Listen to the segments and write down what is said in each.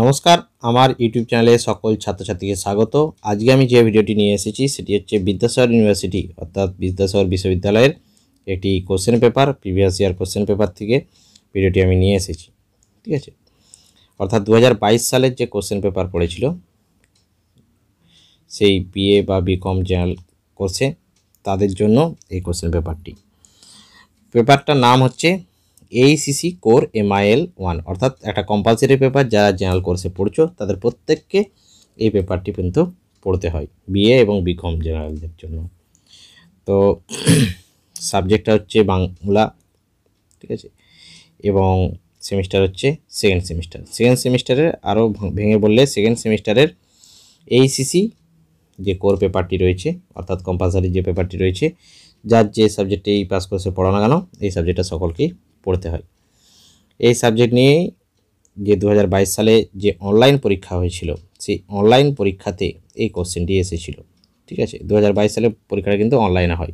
নমস্কার আমার ইউটিউব চ্যানেলে সকল ছাত্রছাত্রীকে স্বাগত আজকে আমি যে ভিডিওটি নিয়ে এসেছি সেটি হচ্ছে বিদ্যাসাগর ইউনিভার্সিটি অর্থাৎ বিদ্যাসাগর বিশ্ববিদ্যালয়ের একটি question paper previous year question paper থেকে ভিডিওটি আমি নিয়ে এসেছি ঠিক আছে অর্থাৎ দু হাজার সালের যে কোশ্চেন পেপার পড়েছিল সেই বিএ বা বিকম জেনারেল কোর্সে তাদের জন্য এই কোশ্চেন পেপারটি পেপারটার নাম হচ্ছে এইসিসি কোর এমআইএল ওয়ান অর্থাৎ একটা কম্পালসারি পেপার যারা জেনারেল কোর্সে পড়ছো তাদের প্রত্যেককে এই পেপারটি কিন্তু পড়তে হয় বিএ এবং বিকম জেনারেলদের জন্য তো সাবজেক্টটা হচ্ছে বাংলা ঠিক আছে এবং সেমিস্টার হচ্ছে সেকেন্ড সেমিস্টার সেকেন্ড সেমিস্টারের আরও ভেঙে বললে সেকেন্ড সেমিস্টারের এইসিসি যে কোর পেপারটি রয়েছে অর্থাৎ কম্পালসারি যে পেপারটি রয়েছে যার যে সাবজেক্টে এই পাস কোর্সে পড়ানো কেন এই সাবজেক্টটা সকলকেই পড়তে হয় এই সাবজেক্ট নিয়েই যে দু সালে যে অনলাইন পরীক্ষা হয়েছিল সেই অনলাইন পরীক্ষাতে এই কোশ্চেনটি এসেছিল ঠিক আছে দু সালে পরীক্ষাটা কিন্তু অনলাইনে হয়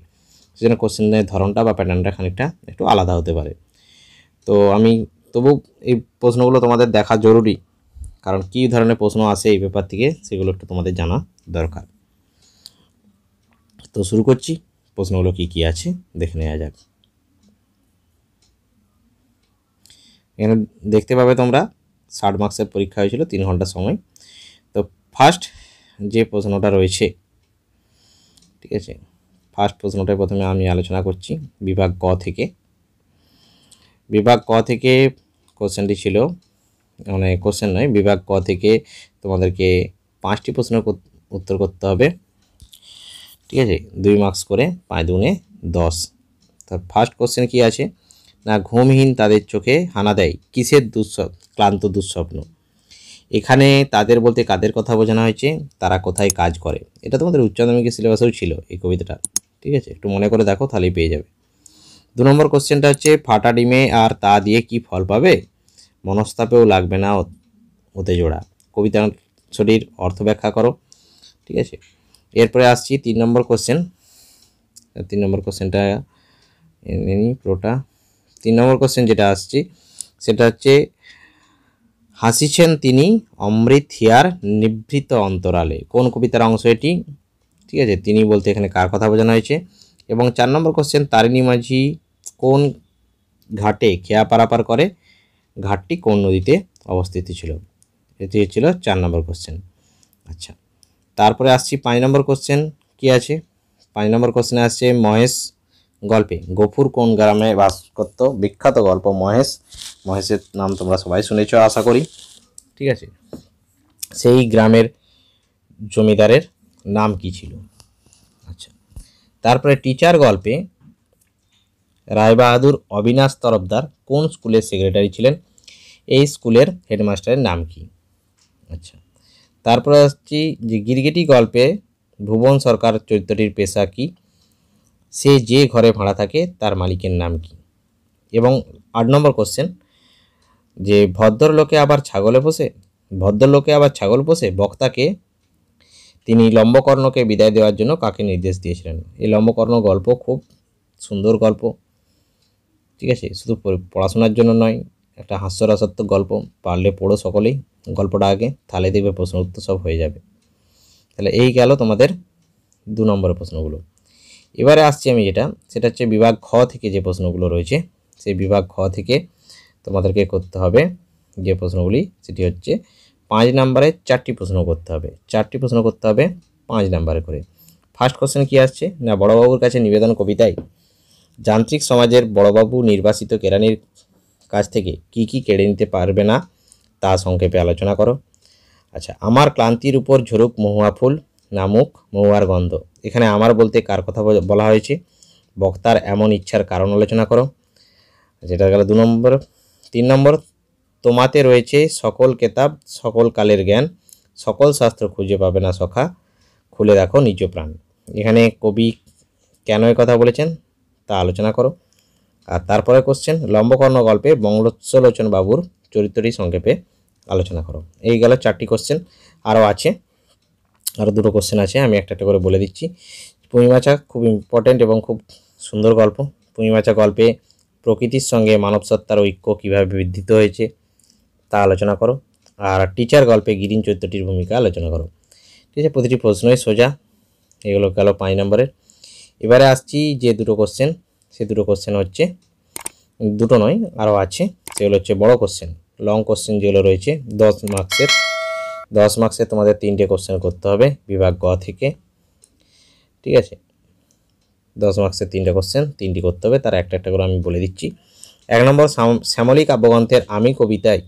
সেজন্য কোশ্চেনের ধরনটা বা প্যাটার্নটা খানিকটা একটু আলাদা হতে পারে তো আমি তবু এই প্রশ্নগুলো তোমাদের দেখা জরুরি কারণ কী ধরনের প্রশ্ন আসে এই ব্যাপার থেকে সেগুলো একটু তোমাদের জানা দরকার তো শুরু করছি প্রশ্নগুলো কি কি আছে দেখে নেওয়া যাক এখানে দেখতে পাবে তোমরা ষাট মার্কসের পরীক্ষা হয়েছিল তিন ঘন্টা সময় তো ফার্স্ট যে প্রশ্নটা রয়েছে ঠিক আছে ফার্স্ট প্রশ্নটা প্রথমে আমি আলোচনা করছি বিভাগ ক থেকে বিভাগ ক থেকে কোশ্চেনটি ছিল মানে কোশ্চেন নয় বিভাগ ক থেকে তোমাদেরকে পাঁচটি প্রশ্ন উত্তর করতে হবে ঠিক আছে দুই মার্কস করে পাঁচ দুনে দশ তো ফার্স্ট কোশ্চেন কি আছে না ঘুমহীন তাদের চোখে হানা দেয় কিসের দুঃস্বপ্ন ক্লান্ত দুঃস্বপ্ন এখানে তাদের বলতে কাদের কথা বোঝানো হয়েছে তারা কোথায় কাজ করে এটা তোমাদের উচ্চাধমিকের সিলেবাসেও ছিল এই কবিতাটা ঠিক আছে একটু মনে করে দেখো তাহলেই পেয়ে যাবে দু নম্বর কোশ্চেনটা হচ্ছে ফাটা ডিমে আর তা দিয়ে কি ফল পাবে মনস্তাপেও লাগবে না ওতে জোড়া কবিতাটির অর্থ ব্যাখ্যা করো ঠিক আছে এরপরে আসছি তিন নম্বর কোশ্চেন তিন নম্বর কোশ্চেনটা পুরোটা তিন নম্বর কোশ্চেন যেটা আসছি সেটা হচ্ছে হাসিছেন তিনি অমৃত হিয়ার নিভৃত অন্তরালে কোন কবিতার অংশ এটি ঠিক আছে তিনি বলতে এখানে কার কথা বোঝানো হয়েছে এবং চার নম্বর কোশ্চেন তারিণী মাঝি কোন ঘাটে খেয়া পারাপার করে ঘাটটি কোন নদীতে অবস্থিত ছিল এটি ছিল চার নম্বর কোশ্চেন আচ্ছা তারপরে আসছি পাঁচ নম্বর কোশ্চেন কি আছে পাঁচ নম্বর কোশ্চেনে আসছে মহেশ গল্পে গফুর কোন গ্রামে বাস করত বিখ্যাত গল্প মহেশ মহেশের নাম তোমরা সবাই শুনেছ আশা করি ঠিক আছে সেই গ্রামের জমিদারের নাম কি ছিল আচ্ছা তারপরে টিচার গল্পে রায়বাহাদুর অবিনাশ তরফদার কোন স্কুলের সেক্রেটারি ছিলেন এই স্কুলের হেডমাস্টারের নাম কি আচ্ছা তারপরে আসছি যে গিরগিটি গল্পে ভুবন সরকার চরিত্রটির পেশা কী সে যে ঘরে ভাড়া থাকে তার মালিকের নাম কি এবং আট নম্বর কোশ্চেন যে ভদ্রলোকে আবার ছাগলে পোষে ভদ্রলোকে আবার ছাগল পোষে বক্তাকে তিনি লম্বকর্ণকে বিদায় দেওয়ার জন্য কাকে নির্দেশ দিয়েছিলেন এই লম্বকর্ণ গল্প খুব সুন্দর গল্প ঠিক আছে শুধু পড়াশোনার জন্য নয় একটা হাস্যরাসাত্মক গল্প পারলে পড়ো সকলেই গল্পটা আগে থালে দেখবে প্রশ্ন উত্তর সব হয়ে যাবে তাহলে এই গেল তোমাদের দু নম্বরের প্রশ্নগুলো এবারে আসছি আমি যেটা সেটা হচ্ছে বিভাগ খ থেকে যে প্রশ্নগুলো রয়েছে সেই বিভাগ খ থেকে তোমাদেরকে করতে হবে যে প্রশ্নগুলি সেটি হচ্ছে পাঁচ নাম্বারে চারটি প্রশ্ন করতে হবে চারটি প্রশ্ন করতে হবে পাঁচ নাম্বারে করে ফার্স্ট কোশ্চেন কি আসছে না বড়বাবুর কাছে নিবেদন কবিতায় যান্ত্রিক সমাজের বড়বাবু নির্বাসিত কেরানির কাছ থেকে কি কি কেড়ে নিতে পারবে না তা সংক্ষেপে আলোচনা করো আচ্ছা আমার ক্লান্তির উপর ঝরুক মহুয়া ফুল নামুক মৌয়ার গন্ধ এখানে আমার বলতে কার কথা বলা হয়েছে বক্তার এমন ইচ্ছার কারণ আলোচনা করো যেটা গেল দু নম্বর তিন নম্বর তোমাতে রয়েছে সকল কেতাব সকল কালের জ্ঞান সকল শাস্ত্র খুঁজে পাবে না সখা খুলে রাখো নিজ প্রাণ এখানে কবি কেন কথা বলেছেন তা আলোচনা করো আর তারপরে কোশ্চেন লম্বকর্ণ গল্পে বঙ্গলোচ্চলোচন বাবুর চরিত্রটি সংক্ষেপে আলোচনা করো এই গেল চারটি কোশ্চেন আরও আছে আরও দুটো কোশ্চেন আছে আমি একটা একটা করে বলে দিচ্ছি পূর্ণিমাচা খুব ইম্পর্ট্যান্ট এবং খুব সুন্দর গল্প পূর্ণিমাচা গল্পে প্রকৃতির সঙ্গে মানব ঐক্য কীভাবে বৃদ্ধিত হয়েছে তা আলোচনা করো আর টিচার গল্পে গিরিন চরিত্রটির ভূমিকা আলোচনা করো ঠিক আছে প্রতিটি প্রশ্নই সোজা এগুলো গেল পাঁচ নম্বরের এবারে আসছি যে দুটো কোশ্চেন সে দুটো কোশ্চেন হচ্ছে দুটো নয় আরও আছে সেগুলো হচ্ছে বড় কোশ্চেন লং কোশ্চেন যেগুলো রয়েছে দশ মার্কসের দশ মার্কসে তোমাদের তিনটে কোশ্চেন করতে হবে বিভাগ গ থেকে ঠিক আছে দশ মার্কসের তিনটে কোশ্চেন তিনটি করতে হবে তার একটা একটা করে আমি বলে দিচ্ছি এক নম্বর শ্যামলী কাব্যগ্রন্থের আমি কবিতায়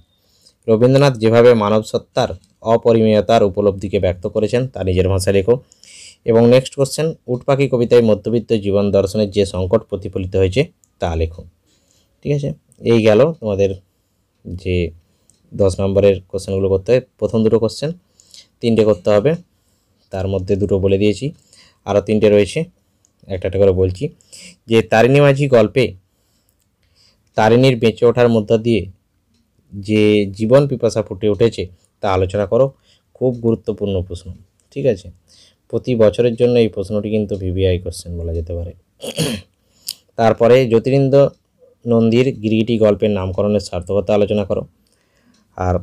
রবীন্দ্রনাথ যেভাবে মানব সত্তার অপরিমেয়তার উপলব্ধিকে ব্যক্ত করেছেন তা নিজের ভাষা লেখো এবং নেক্সট কোশ্চেন উটপাখি কবিতায় মধ্যবিত্ত জীবন দর্শনের যে সংকট প্রতিফলিত হয়েছে তা লেখো ঠিক আছে এই গেল তোমাদের যে দশ নম্বরের কোশ্চেনগুলো করতে হয় প্রথম দুটো কোশ্চেন তিনটে করতে হবে তার মধ্যে দুটো বলে দিয়েছি আরও তিনটে রয়েছে একটা একটা করে বলছি যে তারিণী মাঝি গল্পে তারিণীর বেঁচে ওঠার মধ্য দিয়ে যে জীবন পিপাসা ফুটে উঠেছে তা আলোচনা করো খুব গুরুত্বপূর্ণ প্রশ্ন ঠিক আছে প্রতি বছরের জন্য এই প্রশ্নটি কিন্তু ভিভিআই কোশ্চেন বলা যেতে পারে তারপরে জ্যোতিরিন্দ্র নন্দীর গিরগিটি গল্পের নামকরণের সার্থকতা আলোচনা করো আর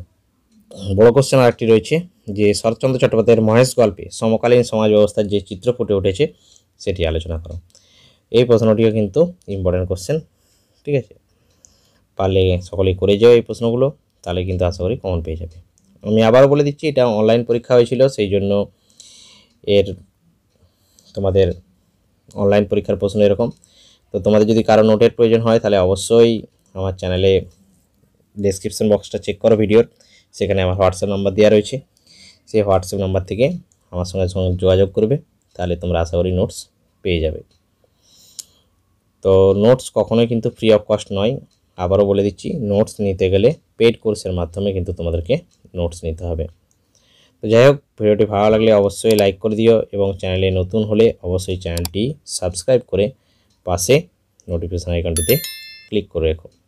বড় কোশ্চেন আরেকটি রয়েছে যে শরৎচন্দ্র চট্টোপাধ্যায়ের মহেশ গল্পে সমকালীন সমাজ ব্যবস্থার যে চিত্র ফুটে উঠেছে সেটি আলোচনা করো এই প্রশ্নটিও কিন্তু ইম্পর্ট্যান্ট কোশ্চেন ঠিক আছে পারলে সকলেই করে যাও এই প্রশ্নগুলো তাহলে কিন্তু আশা করি কমন পেয়ে যাবে আমি আবার বলে দিচ্ছি এটা অনলাইন পরীক্ষা হয়েছিল সেই জন্য এর তোমাদের অনলাইন পরীক্ষার প্রশ্ন এরকম তো তোমাদের যদি কারো নোটের প্রয়োজন হয় তাহলে অবশ্যই আমার চ্যানেলে ডেসক্রিপশন বক্সটা চেক করো ভিডিওর সেখানে আমার হোয়াটসঅ্যাপ নাম্বার দেওয়া রয়েছে সেই হোয়াটসঅ্যাপ নাম্বার থেকে আমার সঙ্গে যোগাযোগ করবে তাহলে তোমরা আশা করি নোটস পেয়ে যাবে তো নোটস কখনোই কিন্তু ফ্রি অফ কস্ট নয় আবারও বলে দিচ্ছি নোটস নিতে গেলে পেড কোর্সের মাধ্যমে কিন্তু তোমাদেরকে নোটস নিতে হবে তো যাই হোক ভিডিওটি ভালো লাগলে অবশ্যই লাইক করে দিও এবং চ্যানেলে নতুন হলে অবশ্যই চ্যানেলটি সাবস্ক্রাইব করে পাশে নোটিফিকেশান আইকনটিতে ক্লিক করে রেখো